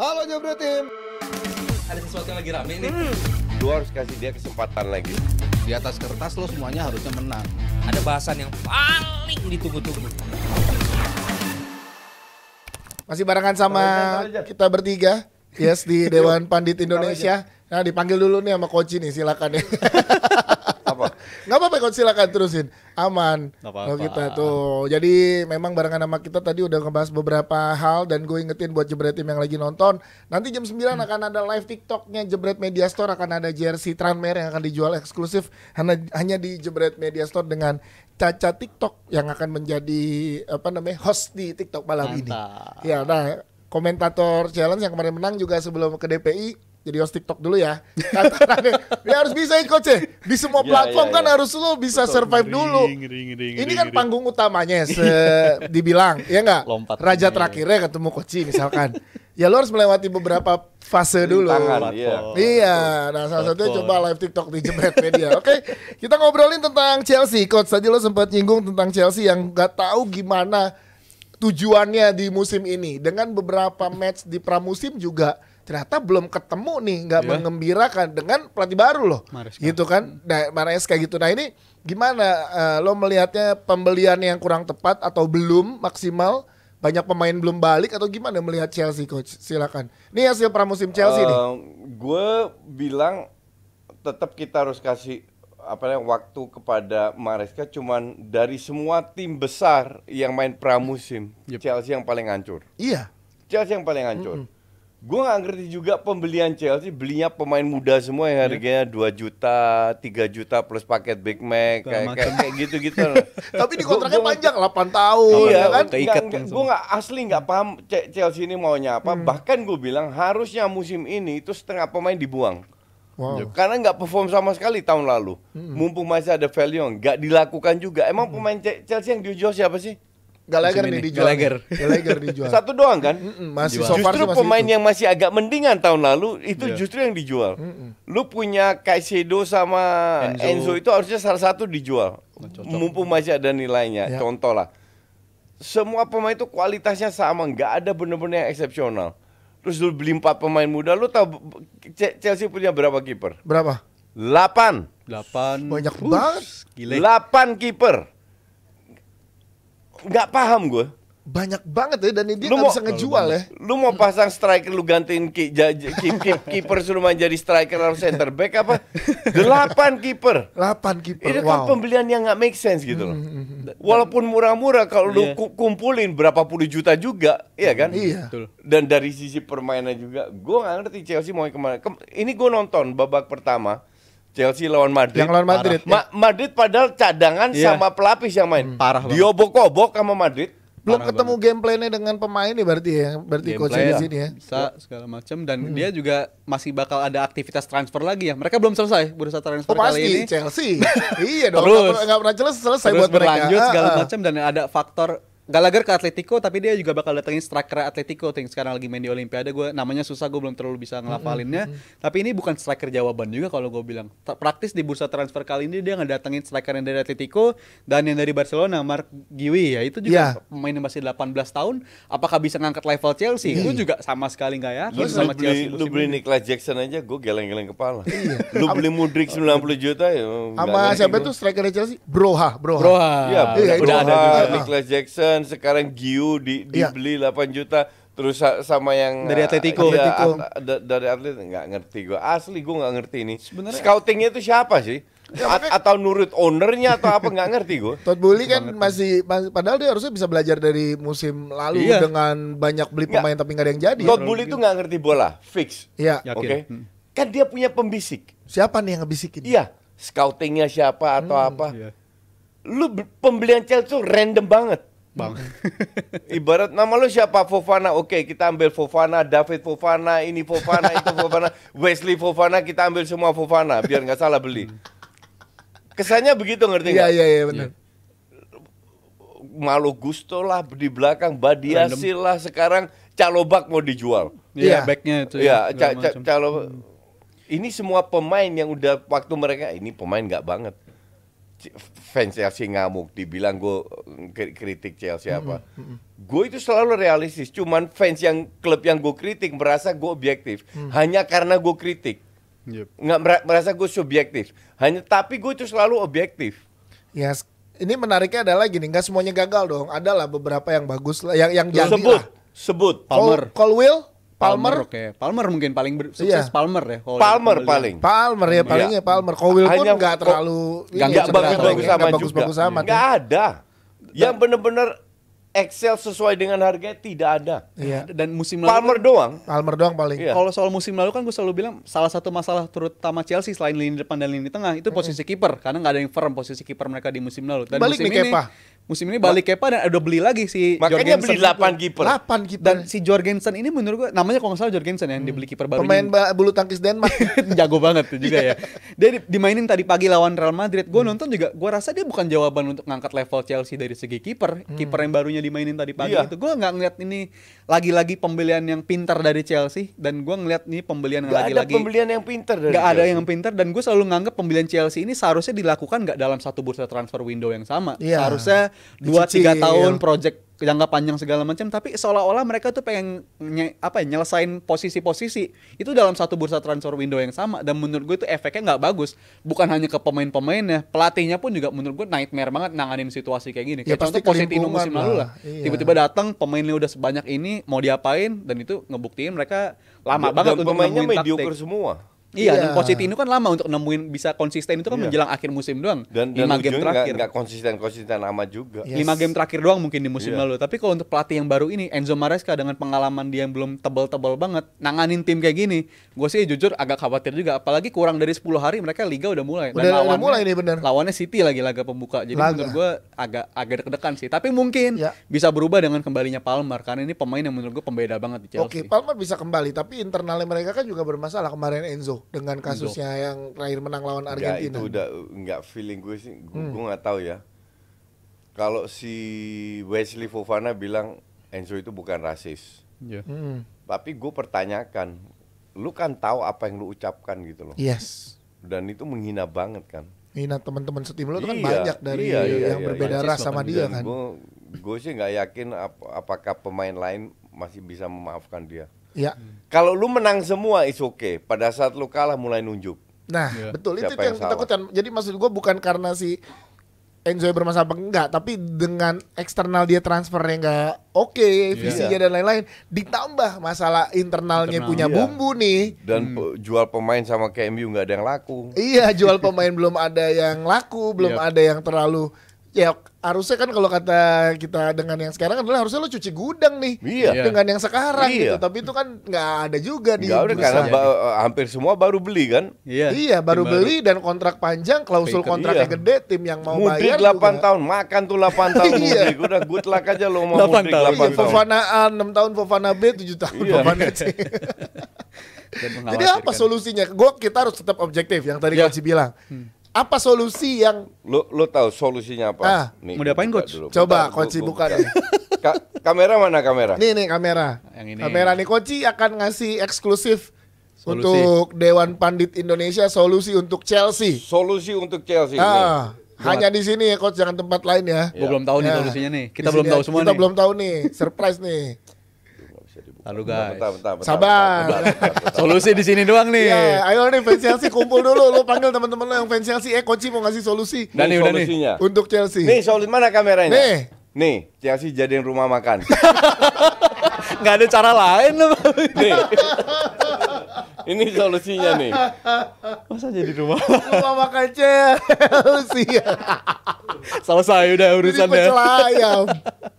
Halo Jobro Tim. Ada sesuatu yang lagi rame nih. Hmm. Lu harus kasih dia kesempatan lagi. Di atas kertas lo semuanya harusnya menang. Ada bahasan yang paling ditunggu-tunggu. Masih barengan sama kita bertiga. Yes, di Dewan Pandit Indonesia. Nah, dipanggil dulu nih sama Koci nih, silakan ya. apa-apa. apa-apa kok silakan terusin. Aman. Kalau oh, kita tuh. Jadi memang barengan sama kita tadi udah ngebahas beberapa hal dan gue ingetin buat Jebret Tim yang lagi nonton, nanti jam 9 hmm. akan ada live TikToknya Jebret Media Store akan ada jersey Tranmere yang akan dijual eksklusif hanya hanya di Jebret Media Store dengan Caca TikTok yang akan menjadi apa namanya host di TikTok malam Mantap. ini. Ya, nah komentator challenge yang kemarin menang juga sebelum ke DPI jadi host TikTok dulu ya. Katanya, dia ya, harus bisa ikut sih. Ya? Di semua iya, platform iya, kan iya. harus lo bisa survive dulu. ini kan panggung utamanya se dibilang, ya enggak? Raja terakhirnya ketemu Koci misalkan. ya lo harus melewati beberapa fase dulu. Tangan, iya. Nah, salah satunya coba live TikTok di Jebret Media. Oke, kita ngobrolin tentang Chelsea. Coach, tadi lo sempat nyinggung tentang Chelsea yang nggak tahu gimana tujuannya di musim ini dengan beberapa match di pramusim juga ternyata belum ketemu nih nggak yeah. mengembirakan dengan pelatih baru loh Mariska. gitu kan hmm. nah kayak gitu nah ini gimana uh, lo melihatnya pembelian yang kurang tepat atau belum maksimal banyak pemain belum balik atau gimana melihat Chelsea coach silakan ini hasil pramusim Chelsea uh, nih gue bilang tetap kita harus kasih apa namanya waktu kepada Mareska cuman dari semua tim besar yang main pramusim yep. Chelsea yang paling hancur iya Chelsea yang paling hancur mm -hmm Gue nggak ngerti juga pembelian Chelsea belinya pemain muda semua yang iya. harganya dua yeah. juta, tiga juta plus paket Big Mac kayak kayak gitu-gitu. Tapi di kontraknya gua, panjang 8 tahun iya, ya kan. Gak, gue gak asli gak paham Chelsea ini maunya apa. Hmm. Bahkan gue bilang harusnya musim ini itu setengah pemain dibuang. Wow. Karena nggak perform sama sekali tahun lalu. Hmm. Mumpung masih ada value nggak dilakukan juga. Emang hmm. pemain Chelsea yang dijual siapa sih? Gallagher nih dijual. Gallagher. Gallagher dijual. Satu doang kan? Mm-mm, masih so far justru masih pemain itu. yang masih agak mendingan tahun lalu itu yeah. justru yang dijual. Mm-mm. Lu punya kaisedo sama Enzo. Enzo itu harusnya salah satu dijual. Cocok. Mumpung masih ada nilainya. Yeah. Contoh lah. Semua pemain itu kualitasnya sama, nggak ada bener-bener yang eksepsional. Terus lu beli empat pemain muda, lu tahu Chelsea punya berapa kiper? Berapa? 8. 8. Banyak banget. 8 kiper nggak paham gue banyak banget ya dan ini dia nggak bisa ngejual ya. Lu mau pasang striker lu gantiin ki, kiper suruh jadi striker atau center back apa? Delapan kiper. Delapan kiper. Itu kan wow. kan pembelian yang nggak make sense gitu loh. Hmm, hmm, hmm, Walaupun murah-murah kalau yeah. lu iya. kumpulin berapa puluh juta juga, iya kan? Iya. Dan dari sisi permainan juga, gue nggak ngerti Chelsea mau kemana. ini gue nonton babak pertama Chelsea lawan Madrid. Yang lawan Madrid. Ya. Ma Madrid padahal cadangan yeah. sama pelapis yang main. Hmm. Parah. Diobok-obok sama Madrid. Belum Parah ketemu banget. gameplaynya dengan pemain nih ya berarti ya, berarti coach di ya. sini ya. Bisa segala macam dan hmm. dia juga masih bakal ada aktivitas transfer lagi ya. Mereka belum selesai bursa transfer oh, pasti, kali ini. Chelsea. iya dong. Terus, gak, pernah, gak pernah jelas selesai terus buat berlanjut mereka. segala ah, ah. macam dan ada faktor Gallagher ke Atletico tapi dia juga bakal datengin striker Atletico yang sekarang lagi main di Olimpiade gue namanya susah gue belum terlalu bisa ngelafalinnya mm -hmm. tapi ini bukan striker jawaban juga kalau gue bilang T praktis di bursa transfer kali ini dia ngedatengin striker yang dari Atletico dan yang dari Barcelona Mark Giwi ya itu juga yeah. pemain yang masih 18 tahun apakah bisa ngangkat level Chelsea mm. Mm-hmm. itu juga sama sekali nggak ya lu, sama beli, lu beli Nicholas Jackson aja gue geleng-geleng kepala iya. lu beli Mudrik 90 juta ya sama siapa tuh striker Chelsea Broha Broha Broha ya, Broha. Iya, udah ada Nicholas Jackson Milan sekarang Giu di iya. dibeli ya. 8 juta terus sama yang dari ah, Atletico, ya, Atletico. At, ah, dari atlet nggak ngerti gue asli gue nggak ngerti ini Sebenernya... scoutingnya itu siapa sih ya, A atau nurut ownernya atau apa nggak ngerti gue Todd Bully kan masih, masih padahal dia harusnya bisa belajar dari musim lalu iya. dengan banyak beli pemain gak. tapi nggak ada yang jadi Todd Bully itu nggak ngerti bola fix ya oke okay? hmm. kan dia punya pembisik siapa nih yang ngebisikin iya scoutingnya siapa atau hmm, apa iya. lu pembelian Chelsea random banget Bang. Ibarat nama lu siapa Fofana. Oke, kita ambil Fofana, David Fofana, ini Fofana, itu Fofana, Wesley Fofana, kita ambil semua Fofana biar nggak salah beli. Kesannya begitu ngerti iya, nggak? Iya, iya, iya benar. Malu Gusto lah di belakang Badiasil lah sekarang Calobak mau dijual. Iya, yeah. backnya itu. Ya, iya, ya, ca ca Calobak. Ini semua pemain yang udah waktu mereka ah, ini pemain nggak banget fans Chelsea ngamuk dibilang gue kritik Chelsea mm-hmm. apa. Mm -hmm. Gue itu selalu realistis, cuman fans yang klub yang gue kritik merasa gue objektif mm. hanya karena gue kritik. Yep. Nggak merasa gue subjektif. Hanya tapi gue itu selalu objektif. Ya, yes. ini menariknya adalah gini, nggak semuanya gagal dong. Adalah beberapa yang bagus yang yang jadi sebut, lah. sebut. Palmer. Col Colwell Palmer, Palmer oke. Okay. Palmer mungkin paling ber- iya. sukses iya. Palmer ya. Kalau Palmer kalau paling. Palmer ya iya. palingnya Palmer. Cowell pun nggak terlalu nggak bagus-bagus ya, sama juga. Bagus-bagus amat. Gak ada. Iya. Yang benar-benar Excel sesuai dengan harganya tidak ada. Iya. Dan musim lalu Palmer kan, doang. Palmer doang paling. Iya. Kalau soal musim lalu kan gue selalu bilang salah satu masalah terutama Chelsea selain lini depan dan lini tengah itu posisi mm -hmm. kiper karena nggak ada yang firm posisi kiper mereka di musim lalu. Dan Balik musim nih, ini Kepa musim ini balik Kepa dan udah beli lagi si Makanya Jorgensen beli 8 kiper. 8 kiper. Dan si Jorgensen ini menurut gue namanya kalau nggak salah Jorgensen ya, yang hmm. dibeli kiper baru. Pemain ba bulu tangkis Denmark. Jago banget tuh juga ya. Dia dimainin tadi pagi lawan Real Madrid. Gue hmm. nonton juga gue rasa dia bukan jawaban untuk ngangkat level Chelsea dari segi kiper. Hmm. Kiper yang barunya dimainin tadi pagi yeah. itu gue nggak ngeliat ini lagi-lagi pembelian yang pintar dari Chelsea dan gue ngeliat ini pembelian yang lagi-lagi. Gak ada pembelian yang pintar dari Gak ada yang pintar dan gue selalu nganggap pembelian Chelsea ini seharusnya dilakukan nggak dalam satu bursa transfer window yang sama. Yeah. Seharusnya dua tiga tahun project jangka panjang segala macam tapi seolah-olah mereka tuh pengen nye, apa ya nyelesain posisi-posisi itu dalam satu bursa transfer window yang sama dan menurut gue itu efeknya nggak bagus bukan hanya ke pemain-pemainnya pelatihnya pun juga menurut gue nightmare banget nanganin situasi kayak gini ya, kayak contoh Pochettino musim lalu lah iya. tiba-tiba datang pemainnya udah sebanyak ini mau diapain dan itu ngebuktiin mereka lama dan banget dan untuk pemainnya mediocre semua Iya, iya. dan iya. Pochettino kan lama untuk nemuin bisa konsisten itu kan iya. menjelang akhir musim doang. Dan, dan 5 game terakhir. Gak, konsisten konsisten lama juga. Yes. 5 game terakhir doang mungkin di musim iya. lalu. Tapi kalau untuk pelatih yang baru ini Enzo Maresca dengan pengalaman dia yang belum tebel-tebel banget nanganin tim kayak gini, gue sih jujur agak khawatir juga apalagi kurang dari 10 hari mereka liga udah mulai. Udah, dan lawannya, udah mulai nih bener. Lawannya City lagi laga pembuka. Jadi laga. menurut gue agak agak deg-degan sih. Tapi mungkin ya. bisa berubah dengan kembalinya Palmer karena ini pemain yang menurut gue pembeda banget di Chelsea. Oke, okay, Palmer bisa kembali tapi internalnya mereka kan juga bermasalah kemarin Enzo dengan kasusnya Duh. yang terakhir menang lawan Argentina. Enggak, itu udah nggak feeling gue sih, gue hmm. tahu ya. Kalau si Wesley Fofana bilang Enzo itu bukan rasis, yeah. hmm. tapi gue pertanyakan, lu kan tahu apa yang lu ucapkan gitu loh. Yes. Dan itu menghina banget kan. menghina teman-teman setim lu kan iya, kan banyak dari iya, iya, yang iya, berbeda iya. ras sama dia kan. Gue sih nggak yakin ap apakah pemain lain masih bisa memaafkan dia. Ya. Kalau lu menang semua is oke. Okay. Pada saat lu kalah mulai nunjuk. Nah, ya. betul Siapa itu yang, yang takutkan. Jadi maksud gua bukan karena si Enjoy bermasalah apa enggak, tapi dengan eksternal dia transfernya enggak oke, okay, iya. visinya dan lain-lain, ditambah masalah internalnya internal, punya iya. bumbu nih. Dan hmm. jual pemain sama KMU enggak ada yang laku. Iya, jual pemain belum ada yang laku, belum yep. Iya. ada yang terlalu ya harusnya kan kalau kata kita dengan yang sekarang adalah harusnya lo cuci gudang nih iya. iya. dengan yang sekarang gitu. iya. gitu tapi itu kan nggak ada juga di Gak ada karena ya. hampir semua baru beli kan iya, iya baru tim beli baru. dan kontrak panjang klausul Peter, iya. kontraknya iya. gede tim yang mau mudik bayar 8 juga. tahun makan tuh 8 tahun iya. mudik udah good luck aja lo mau 8 mudik 8 tahun Fofana A 6 tahun Fofana B 7 tahun iya. Fofana C Jadi apa solusinya? Gua kita harus tetap objektif yang tadi ya. Coach bilang. Hmm apa solusi yang lu lu tahu solusinya apa? Ah. Nih, mau diapain coach? Dulu. Coba Bentar, coach buka deh. Ka kamera mana kamera? Nih nih kamera. Yang ini. Kamera nih coach akan ngasih eksklusif solusi. untuk Dewan Pandit Indonesia solusi untuk Chelsea. Solusi untuk Chelsea ah. Hanya di sini ya coach, jangan tempat lain ya. Gue belum tahu nih ya. solusinya nih. Kita belum tahu ya. semua kita nih. Kita belum tahu nih, surprise nih. Aduh guys. Bentar, bentar, bentar, Sabar. Bentar, bentar, bentar, bentar, solusi di sini doang nih. Ya, ayo nih fans Chelsea kumpul dulu. Lo panggil teman-teman lo yang fans Chelsea. Eh Koci mau ngasih solusi. Dan nih, udah nih. Untuk Chelsea. Nih solusi mana kameranya? Nih. Nih Chelsea jadiin rumah makan. Gak ada cara lain loh. Nih. Ini solusinya nih. Masa jadi rumah? Rumah makan Chelsea. Selesai udah urusannya. Jadi pecel ayam.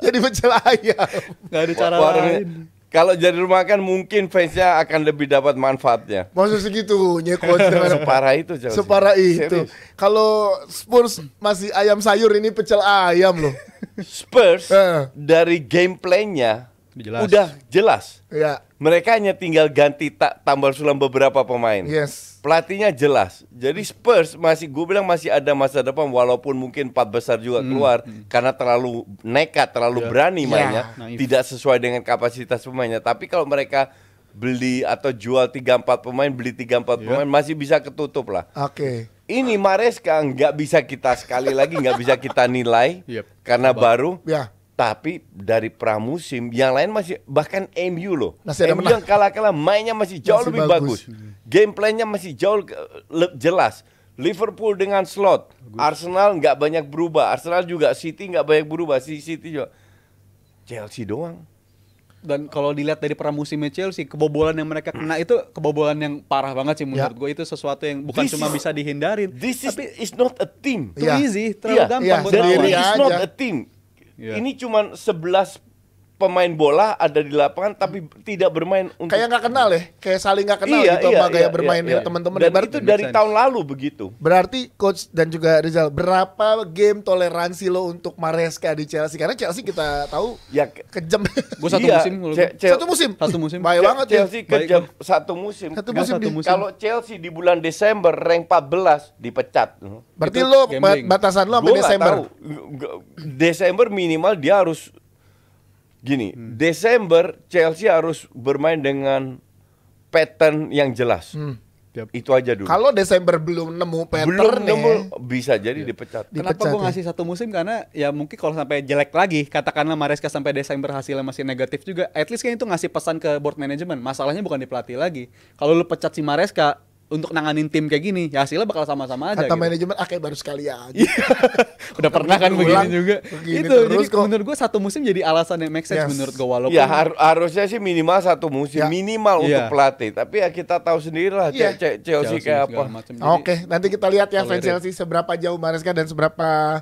Jadi pecel ayam. Gak ada cara lain kalau jadi rumah kan mungkin fansnya akan lebih dapat manfaatnya. Maksud segitu nyekot dengan separah itu Chelsea. Separah itu. Kalau Spurs masih ayam sayur ini pecel ayam loh. Spurs eh. dari gameplaynya udah jelas. Ya mereka hanya tinggal ganti tak tambal sulam beberapa pemain. Yes. Pelatihnya jelas. Jadi Spurs masih gue bilang masih ada masa depan walaupun mungkin empat besar juga hmm. keluar hmm. karena terlalu nekat, terlalu yeah. berani iya. mainnya, yeah. Iya. tidak sesuai dengan kapasitas pemainnya. Tapi kalau mereka beli atau jual 3 4 pemain, beli 3 4 yeah. pemain masih bisa ketutup lah. Oke. Okay. Ini kan nggak bisa kita sekali lagi nggak bisa kita nilai yep. karena Abang. baru. Yeah tapi dari pramusim yang lain masih bahkan MU loh. Masih MU yang kalah-kalah mainnya masih jauh masih lebih bagus. bagus. Game masih jauh le- jelas. Liverpool dengan slot, bagus. Arsenal nggak banyak berubah, Arsenal juga City nggak banyak berubah, si City juga Chelsea doang. Dan kalau dilihat dari pramusimnya Chelsea, kebobolan yang mereka kena itu kebobolan yang parah banget sih menurut yeah. gue. Itu sesuatu yang bukan this cuma is, bisa dihindarin. This is, tapi is not a team. Iya. Too yeah. easy, terlalu yeah. gampang. Yeah. Buat It's not a team yeah. ini cuman 11 pemain bola ada di lapangan tapi tidak bermain untuk kayak nggak kenal ya kayak saling nggak kenal iya, gitu iya, sama iya, gaya iya, bermain iya, iya. teman-teman dan berarti itu dari sense. tahun lalu begitu berarti coach dan juga Rizal berapa game toleransi lo untuk Maresca di Chelsea karena Chelsea kita tahu ya kejam gue satu, iya, musim, satu musim satu musim baik banget ya. Chelsea ya. kejam baik. satu musim satu musim, musim. kalau Chelsea di bulan Desember rank 14 dipecat berarti itu lo gambling. batasan lo sampai Desember Desember minimal dia harus gini, hmm. Desember Chelsea harus bermain dengan pattern yang jelas. Hmm. Yep. Itu aja dulu. Kalau Desember belum nemu pattern belum ya. nemu bisa jadi yeah. Iya. dipecat. Kenapa dipecat, gue ya. ngasih satu musim karena ya mungkin kalau sampai jelek lagi, katakanlah Maresca sampai Desember hasilnya masih negatif juga, at least kan itu ngasih pesan ke board management. Masalahnya bukan di pelatih lagi. Kalau lu pecat si Maresca, untuk nanganin tim kayak gini ya hasilnya bakal sama-sama aja kata gitu. manajemen ah, akhir baru sekali aja iya. udah pernah kan begini juga begini itu terus jadi kok. menurut gue satu musim jadi alasan yang make sense yes. menurut gue walaupun ya har harusnya sih minimal satu musim ya. minimal ya. untuk pelatih tapi ya kita tahu sendiri lah ya. Chelsea, Chelsea kayak apa oke okay. nanti kita lihat ya fans Chelsea seberapa jauh Mariska dan seberapa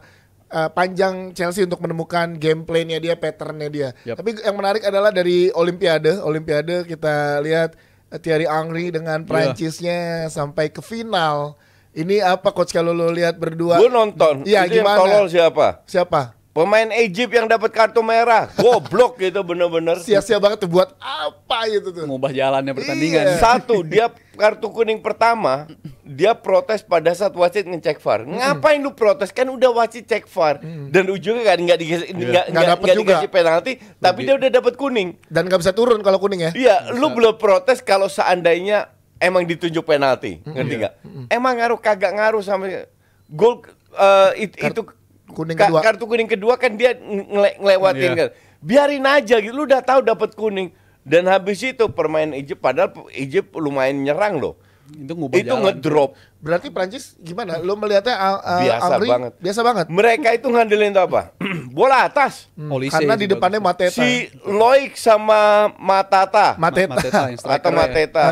uh, panjang Chelsea untuk menemukan gameplaynya dia, patternnya dia. Yep. Tapi yang menarik adalah dari Olimpiade, Olimpiade kita lihat Thierry Angri dengan iya. Prancisnya yeah. sampai ke final. Ini apa coach kalau lo lihat berdua? Gue nonton. Iya gimana? Yang tolol siapa? Siapa? Pemain Egypt yang dapat kartu merah, goblok gitu bener-bener. Sia-sia banget tuh buat apa itu? tuh. Ngubah jalannya pertandingan. Iya. Satu, dia kartu kuning pertama dia protes pada saat wasit ngecek VAR. Hmm. Ngapain lu protes? Kan udah wasit cek VAR hmm. dan ujungnya kan nggak dikasih yeah. nggak dikasih penalti, tapi dia udah dapat kuning. Dan nggak bisa turun kalau kuning ya? Iya, lu belum protes kalau seandainya emang ditunjuk penalti, hmm. ngerti iya. nggak? Yeah. Hmm. Emang ngaruh kagak ngaruh sama gol uh, it, itu kuning kedua. kartu kuning kedua kan dia ngele ngelewatin yeah. kan. Biarin aja gitu, lu udah tahu dapat kuning. Dan habis itu permainan Egypt padahal Egypt lumayan nyerang loh itu ngubah itu jalan. ngedrop berarti Prancis gimana lo melihatnya Al Al biasa Alri, banget biasa banget mereka itu ngandelin itu apa bola atas hmm, Polisi karena di depannya Mateta si Loik sama Matata Mateta, Mateta atau ya. Mateta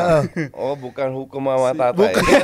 oh bukan hukum sama Matata si, bukan. Ya.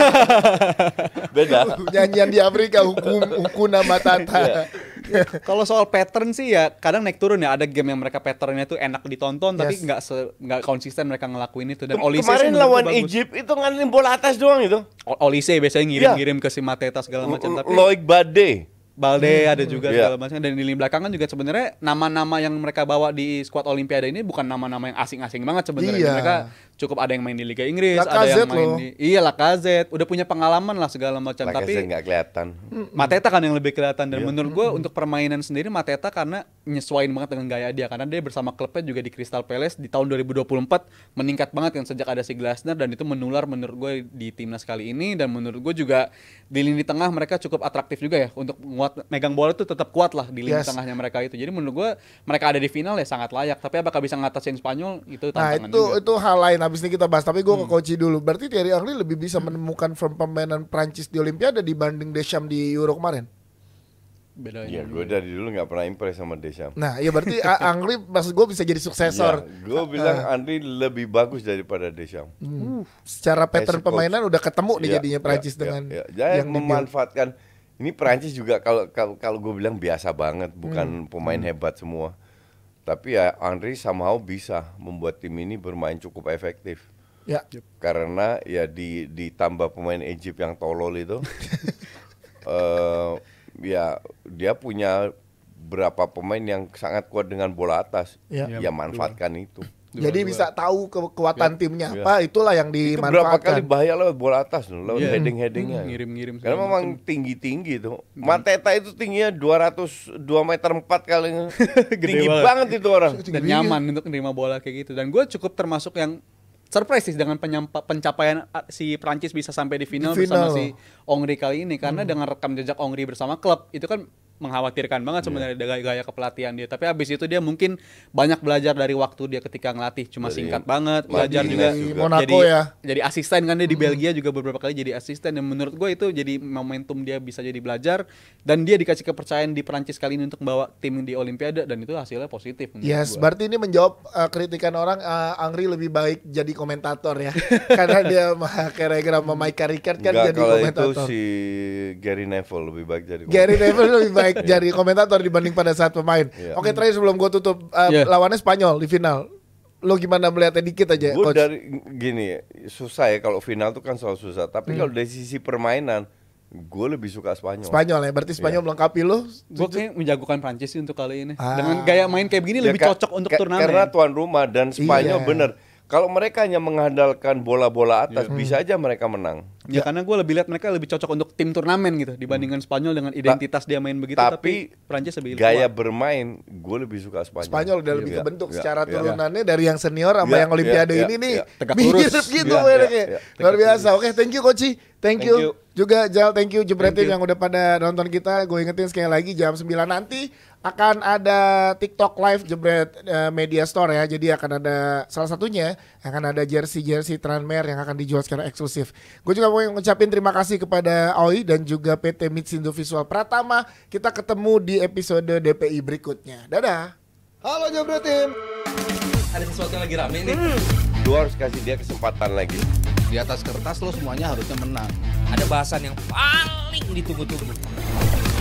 beda nyanyian di Afrika hukum hukum nama Matata iya. Iya. Kalau soal pattern sih ya kadang naik turun ya. Ada game yang mereka patternnya tuh enak ditonton yes. tapi nggak nggak konsisten mereka ngelakuin itu. Dan Olise kemarin lawan Egypt itu ngandelin bola atas doang itu. Olise biasanya ngirim-ngirim iya. ke si Mateta segala macam. Tapi Loic Bade Balde hmm. ada iya. juga yeah. segala macam dan di lini belakang kan juga sebenarnya nama-nama yang mereka bawa di skuad Olimpiade ini bukan nama-nama yang asing-asing banget sebenarnya yeah. mereka cukup ada yang main di Liga Inggris Lakazet ada yang main loh. di iya Lakazet udah punya pengalaman lah segala macam tapi nggak kelihatan Mateta kan yang lebih kelihatan dan yeah. menurut gue untuk permainan sendiri Mateta karena nyesuain banget dengan gaya dia karena dia bersama klubnya juga di Crystal Palace di tahun 2024 meningkat banget yang sejak ada si Glasner dan itu menular menurut gue di timnas kali ini dan menurut gue juga di lini tengah mereka cukup atraktif juga ya untuk muat megang bola itu tetap kuat lah di lini yes. tengahnya mereka itu. Jadi menurut gue mereka ada di final ya sangat layak. Tapi apakah bisa ngatasin Spanyol itu nah, tantangan Nah itu juga. itu hal lain. abis ini kita bahas. Tapi gue hmm. ke Koci dulu. Berarti Thierry Henry lebih bisa hmm. menemukan form pemainan Prancis di Olimpiade dibanding Deschamps di Euro kemarin beda Ya gue dari dulu gak pernah impress sama Desham. Nah ya berarti Angri maksud gue bisa jadi suksesor. Ya, gue ah, bilang uh. Ah. Andri lebih bagus daripada Desham. Hmm. Secara pattern As pemainan udah ketemu nih ya, jadinya ya, Prancis ya, dengan. Ya, ya. Yang memanfaatkan ini Perancis juga kalau kalau, gue bilang biasa banget, bukan hmm. pemain hmm. hebat semua. Tapi ya sama somehow bisa membuat tim ini bermain cukup efektif. Ya. Karena ya di ditambah pemain Egypt yang tolol itu uh, ya dia punya berapa pemain yang sangat kuat dengan bola atas. Ya, ya manfaatkan iya. itu. Dimana Jadi dua. bisa tahu kekuatan ya, timnya ya. apa, itulah yang dimanfaatkan. Itu berapa kali bahaya lewat bola atas loh, lewat yeah. heading-headingnya. Hmm, ngirim-ngirim. Karena memang tinggi-tinggi tuh. Hmm. Mateta itu tingginya 202 meter 4 kali. tinggi banget. banget itu orang. Dan nyaman untuk menerima bola kayak gitu. Dan gue cukup termasuk yang surprise sih dengan penyampa, pencapaian ah, si Prancis bisa sampai di final, di final. bersama si Ongri kali ini karena hmm. dengan rekam jejak Ongri bersama klub itu kan mengkhawatirkan banget iya. sebenarnya yeah. gaya, gaya kepelatihan dia. Tapi abis itu dia mungkin banyak belajar dari waktu dia ketika ngelatih, cuma jadi, singkat banget. Belajar juga, juga. Monaco jadi ya. jadi asisten kan dia di hmm. Belgia juga beberapa kali jadi asisten. Dan menurut gue itu jadi momentum dia bisa jadi belajar dan dia dikasih kepercayaan di Perancis kali ini untuk membawa tim di Olimpiade dan itu hasilnya positif. Yes, berarti ini menjawab uh, kritikan orang uh, Angri lebih baik jadi komentator ya, karena dia kira-kira sama Mike Ricard kan Enggak, jadi komentator. Kalau itu si Gary Neville lebih baik jadi. Komentator. Gary Neville lebih baik baik iya. jadi komentator dibanding pada saat pemain. Yeah. Oke, terakhir sebelum gue tutup uh, yeah. lawannya Spanyol di final. Lo gimana melihatnya dikit aja, gua coach? dari gini, susah ya kalau final tuh kan soal susah. Tapi hmm. kalau dari sisi permainan, gue lebih suka Spanyol. Spanyol ya, berarti Spanyol yeah. melengkapi lo. Gue kayak menjagokan Prancis untuk kali ini. Ah. Dengan gaya main kayak begini ya, lebih cocok untuk turnamen. Karena tuan rumah dan Spanyol iya. bener. Kalau mereka hanya mengandalkan bola-bola atas, yeah. bisa aja mereka menang. Ya, ya karena gue lebih lihat mereka lebih cocok untuk tim turnamen gitu dibandingkan hmm. Spanyol dengan identitas Ta dia main begitu. Tapi, tapi Prancis lebih gaya kuat. bermain, gue lebih suka Spanyol. Spanyol udah lebih terbentuk iya, yeah. secara yeah. Iya. turunannya yeah. dari yang senior sama yeah. yang Olimpiade yeah. ini yeah. nih. Yeah. Iya. Tegak lurus. gitu yeah. yeah. yeah. Luar biasa. Oke, okay, thank you Koci. Thank, thank you. you. Juga Jal, thank you Jebretin yang udah pada nonton kita. Gue ingetin sekali lagi jam 9 nanti akan ada TikTok live jebret uh, media store ya. Jadi akan ada salah satunya akan ada jersey-jersey Tranmere yang akan dijual secara eksklusif. Gue juga mau ngucapin terima kasih kepada Oi dan juga PT Mitsindo Visual Pratama. Kita ketemu di episode DPI berikutnya. Dadah. Halo Jebret Tim. Ada sesuatu yang lagi rame nih. Hmm. Gue harus kasih dia kesempatan lagi. Di atas kertas lo semuanya harusnya menang. Ada bahasan yang paling ditunggu-tunggu.